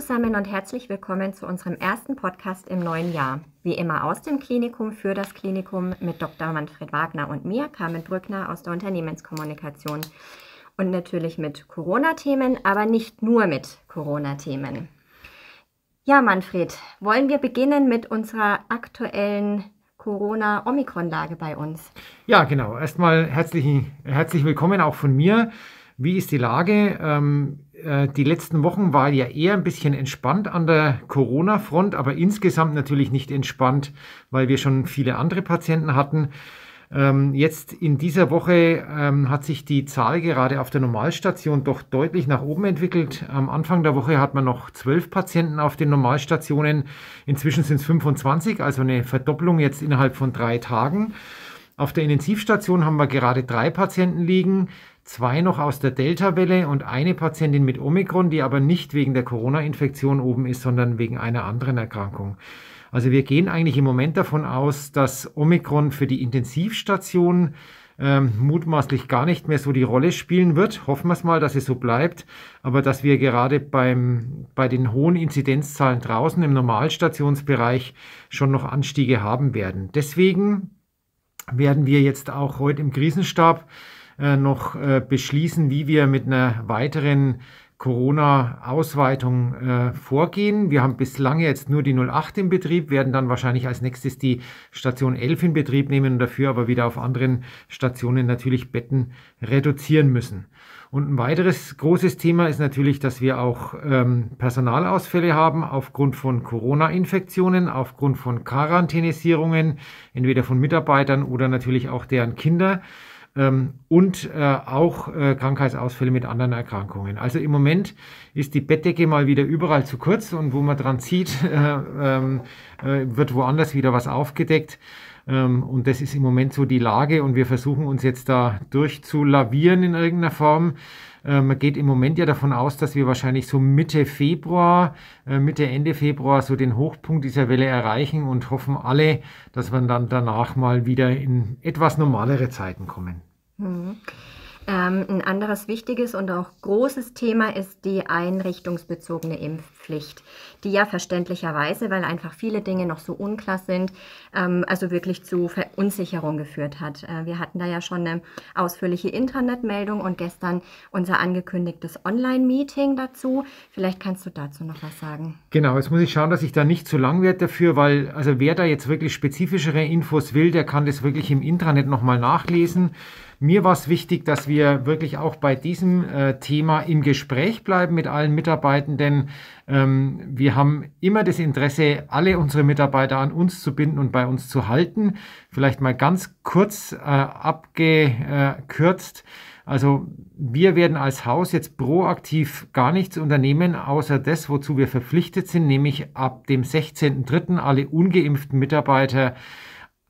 zusammen und herzlich willkommen zu unserem ersten Podcast im neuen Jahr. Wie immer aus dem Klinikum für das Klinikum mit Dr. Manfred Wagner und mir, Carmen Brückner aus der Unternehmenskommunikation. Und natürlich mit Corona-Themen, aber nicht nur mit Corona-Themen. Ja, Manfred, wollen wir beginnen mit unserer aktuellen Corona-Omikron-Lage bei uns? Ja, genau. Erstmal herzlich, herzlich willkommen auch von mir. Wie ist die Lage? Ähm, äh, die letzten Wochen war ja eher ein bisschen entspannt an der Corona-Front, aber insgesamt natürlich nicht entspannt, weil wir schon viele andere Patienten hatten. Ähm, jetzt in dieser Woche ähm, hat sich die Zahl gerade auf der Normalstation doch deutlich nach oben entwickelt. Am Anfang der Woche hat man noch zwölf Patienten auf den Normalstationen. Inzwischen sind es 25, also eine Verdopplung jetzt innerhalb von drei Tagen. Auf der Intensivstation haben wir gerade drei Patienten liegen zwei noch aus der Delta-Welle und eine Patientin mit Omikron, die aber nicht wegen der Corona-Infektion oben ist, sondern wegen einer anderen Erkrankung. Also wir gehen eigentlich im Moment davon aus, dass Omikron für die Intensivstation ähm, mutmaßlich gar nicht mehr so die Rolle spielen wird. Hoffen wir es mal, dass es so bleibt. Aber dass wir gerade beim, bei den hohen Inzidenzzahlen draußen im Normalstationsbereich schon noch Anstiege haben werden. Deswegen werden wir jetzt auch heute im Krisenstab äh, noch äh, beschließen, wie wir mit einer weiteren Corona-Ausweitung äh, vorgehen. Wir haben bislang jetzt nur die 08 in Betrieb, werden dann wahrscheinlich als nächstes die Station 11 in Betrieb nehmen und dafür aber wieder auf anderen Stationen natürlich Betten reduzieren müssen. Und ein weiteres großes Thema ist natürlich, dass wir auch ähm, Personalausfälle haben aufgrund von Corona-Infektionen, aufgrund von Quarantänisierungen, entweder von Mitarbeitern oder natürlich auch deren Kinder. Ähm, und äh, auch äh, Krankheitsausfälle mit anderen Erkrankungen. Also im Moment ist die Bettdecke mal wieder überall zu kurz und wo man dran zieht, äh, ähm, äh, wird woanders wieder was aufgedeckt. Ähm, und das ist im Moment so die Lage und wir versuchen uns jetzt da durchzulavieren in irgendeiner Form. Man geht im Moment ja davon aus, dass wir wahrscheinlich so Mitte Februar, äh, Mitte, Ende Februar so den Hochpunkt dieser Welle erreichen und hoffen alle, dass wir dann danach mal wieder in etwas normalere Zeiten kommen. Mhm. Ähm, ein anderes wichtiges und auch großes Thema ist die einrichtungsbezogene Impfpflicht, die ja verständlicherweise, weil einfach viele Dinge noch so unklar sind, ähm, also wirklich zu Verunsicherung geführt hat. Äh, wir hatten da ja schon eine ausführliche Internetmeldung und gestern unser angekündigtes Online-Meeting dazu. Vielleicht kannst du dazu noch was sagen. Genau, jetzt muss ich schauen, dass ich da nicht zu lang werde dafür, weil also wer da jetzt wirklich spezifischere Infos will, der kann das wirklich im Intranet nochmal nachlesen. Mir war es wichtig, dass wir wirklich auch bei diesem äh, Thema im Gespräch bleiben mit allen Mitarbeitenden. Ähm, wir haben immer das Interesse, alle unsere Mitarbeiter an uns zu binden und bei uns zu halten. Vielleicht mal ganz kurz äh, abgekürzt. Also wir werden als Haus jetzt proaktiv gar nichts unternehmen, außer das, wozu wir verpflichtet sind, nämlich ab dem 16.03. alle ungeimpften Mitarbeiter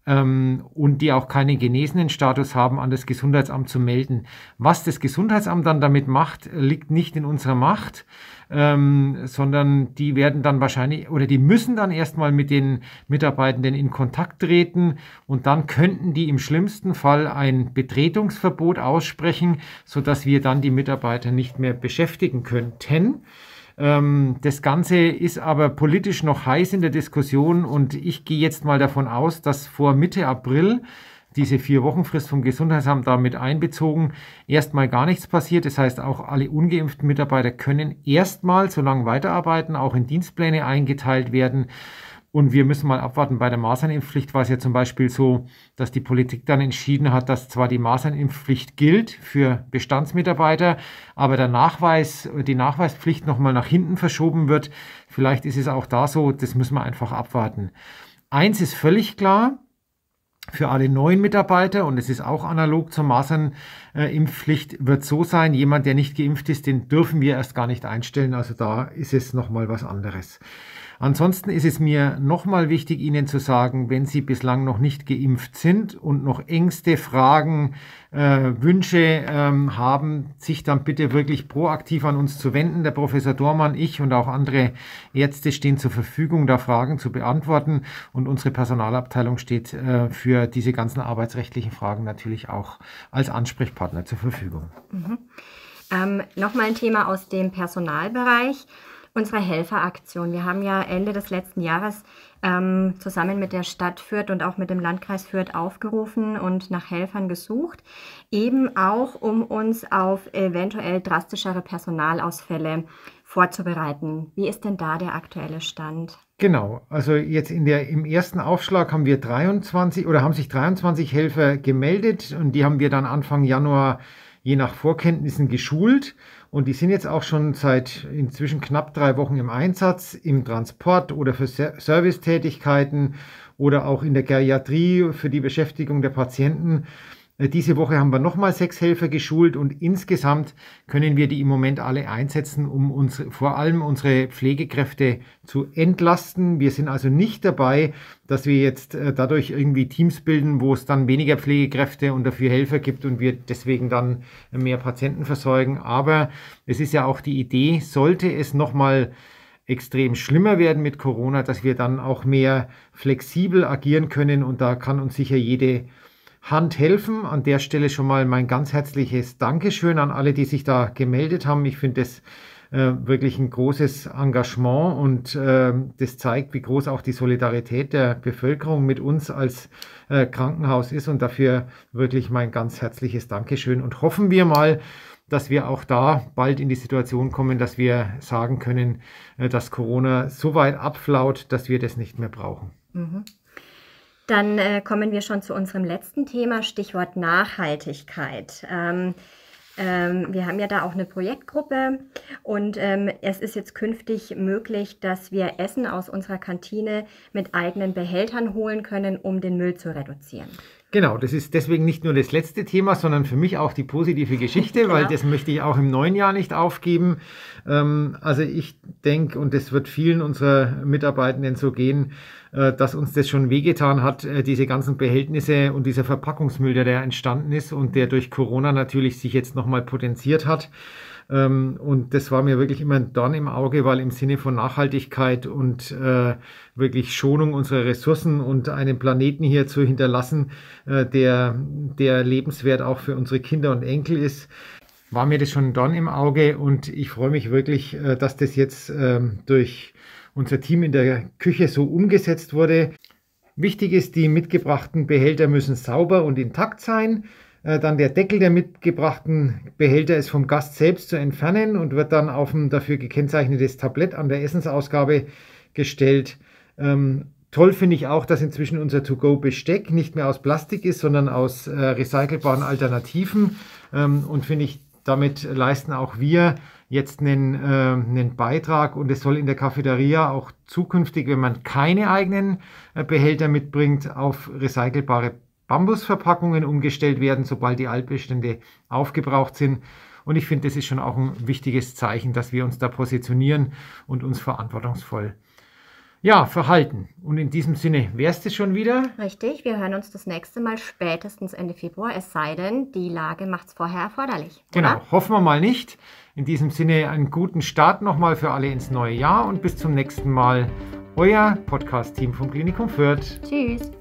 ähm, und die auch keinen genesenen Status haben, an das Gesundheitsamt zu melden. Was das Gesundheitsamt dann damit macht, liegt nicht in unserer Macht. Ähm, sondern die werden dann wahrscheinlich oder die müssen dann erstmal mit den Mitarbeitenden in Kontakt treten und dann könnten die im schlimmsten Fall ein Betretungsverbot aussprechen, sodass wir dann die Mitarbeiter nicht mehr beschäftigen könnten. Ähm, das Ganze ist aber politisch noch heiß in der Diskussion und ich gehe jetzt mal davon aus, dass vor Mitte April diese vier Wochenfrist vom Gesundheitsamt damit einbezogen, erstmal gar nichts passiert. Das heißt, auch alle ungeimpften Mitarbeiter können erstmal so lange weiterarbeiten, auch in Dienstpläne eingeteilt werden. Und wir müssen mal abwarten bei der Masernimpfpflicht, war es ja zum Beispiel so, dass die Politik dann entschieden hat, dass zwar die Masernimpfpflicht gilt für Bestandsmitarbeiter, aber der Nachweis, die Nachweispflicht nochmal nach hinten verschoben wird. Vielleicht ist es auch da so, das müssen wir einfach abwarten. Eins ist völlig klar, für alle neuen Mitarbeiter, und es ist auch analog zur Masernimpfpflicht, wird so sein, jemand, der nicht geimpft ist, den dürfen wir erst gar nicht einstellen. Also da ist es nochmal was anderes. Ansonsten ist es mir nochmal wichtig, Ihnen zu sagen, wenn Sie bislang noch nicht geimpft sind und noch Ängste, Fragen, äh, Wünsche ähm, haben, sich dann bitte wirklich proaktiv an uns zu wenden. Der Professor Dormann, ich und auch andere Ärzte stehen zur Verfügung, da Fragen zu beantworten. Und unsere Personalabteilung steht äh, für diese ganzen arbeitsrechtlichen Fragen natürlich auch als Ansprechpartner zur Verfügung. Mhm. Ähm, Nochmal ein Thema aus dem Personalbereich unsere Helferaktion. Wir haben ja Ende des letzten Jahres ähm, zusammen mit der Stadt Fürth und auch mit dem Landkreis Fürth aufgerufen und nach Helfern gesucht, eben auch um uns auf eventuell drastischere Personalausfälle vorzubereiten. Wie ist denn da der aktuelle Stand? Genau, also jetzt in der, im ersten Aufschlag haben wir 23 oder haben sich 23 Helfer gemeldet und die haben wir dann Anfang Januar je nach Vorkenntnissen geschult. Und die sind jetzt auch schon seit inzwischen knapp drei Wochen im Einsatz, im Transport oder für Servicetätigkeiten oder auch in der Geriatrie für die Beschäftigung der Patienten. Äh, diese Woche haben wir nochmal sechs Helfer geschult und insgesamt können wir die im Moment alle einsetzen, um uns vor allem unsere Pflegekräfte zu entlasten. Wir sind also nicht dabei, dass wir jetzt äh, dadurch irgendwie Teams bilden, wo es dann weniger Pflegekräfte und dafür Helfer gibt und wir deswegen dann mehr Patienten versorgen. Aber es ist ja auch die Idee, sollte es nochmal extrem schlimmer werden mit Corona, dass wir dann auch mehr flexibel agieren können und da kann uns sicher jede Hand helfen. An der Stelle schon mal mein ganz herzliches Dankeschön an alle, die sich da gemeldet haben. Ich finde das äh, wirklich ein großes Engagement und äh, das zeigt, wie groß auch die Solidarität der Bevölkerung mit uns als äh, Krankenhaus ist und dafür wirklich mein ganz herzliches Dankeschön und hoffen wir mal, dass wir auch da bald in die Situation kommen, dass wir sagen können, äh, dass Corona so weit abflaut, dass wir das nicht mehr brauchen. Mhm. Dann äh, kommen wir schon zu unserem letzten Thema, Stichwort Nachhaltigkeit. Ähm, ähm, wir haben ja da auch eine Projektgruppe und ähm, es ist jetzt künftig möglich, dass wir Essen aus unserer Kantine mit eigenen Behältern holen können, um den Müll zu reduzieren. Genau, das ist deswegen nicht nur das letzte Thema, sondern für mich auch die positive Geschichte, ja. weil das möchte ich auch im neuen Jahr nicht aufgeben. Ähm, also ich denke, und das wird vielen unserer Mitarbeitenden so gehen, äh, dass uns das schon wehgetan hat, äh, diese ganzen Behältnisse und dieser Verpackungsmüll, der da entstanden ist und der durch Corona natürlich sich jetzt nochmal potenziert hat. Ähm, und das war mir wirklich immer ein Dorn im Auge, weil im Sinne von Nachhaltigkeit und äh, wirklich Schonung unserer Ressourcen und einen Planeten hier zu hinterlassen, äh, der, der lebenswert auch für unsere Kinder und Enkel ist, war mir das schon ein Dorn im Auge und ich freue mich wirklich, äh, dass das jetzt ähm, durch unser Team in der Küche so umgesetzt wurde. Wichtig ist, die mitgebrachten Behälter müssen sauber und intakt sein. Äh, dann der Deckel der mitgebrachten Behälter ist vom Gast selbst zu entfernen und wird dann auf ein dafür gekennzeichnetes Tablett an der Essensausgabe gestellt. Ähm, toll finde ich auch, dass inzwischen unser To-Go-Besteck nicht mehr aus Plastik ist, sondern aus äh, recycelbaren Alternativen. Ähm, und finde ich, damit leisten auch wir jetzt einen, äh, einen Beitrag und es soll in der Cafeteria auch zukünftig, wenn man keine eigenen äh, Behälter mitbringt, auf recycelbare Bambusverpackungen umgestellt werden, sobald die Altbestände aufgebraucht sind. Und ich finde, das ist schon auch ein wichtiges Zeichen, dass wir uns da positionieren und uns verantwortungsvoll ja, verhalten. Und in diesem Sinne wäre es das schon wieder. Richtig, wir hören uns das nächste Mal spätestens Ende Februar, es sei denn, die Lage macht es vorher erforderlich. Oder? Genau, hoffen wir mal nicht. In diesem Sinne einen guten Start nochmal für alle ins neue Jahr und bis zum nächsten Mal. Euer Podcast-Team vom Klinikum Fürth. Tschüss.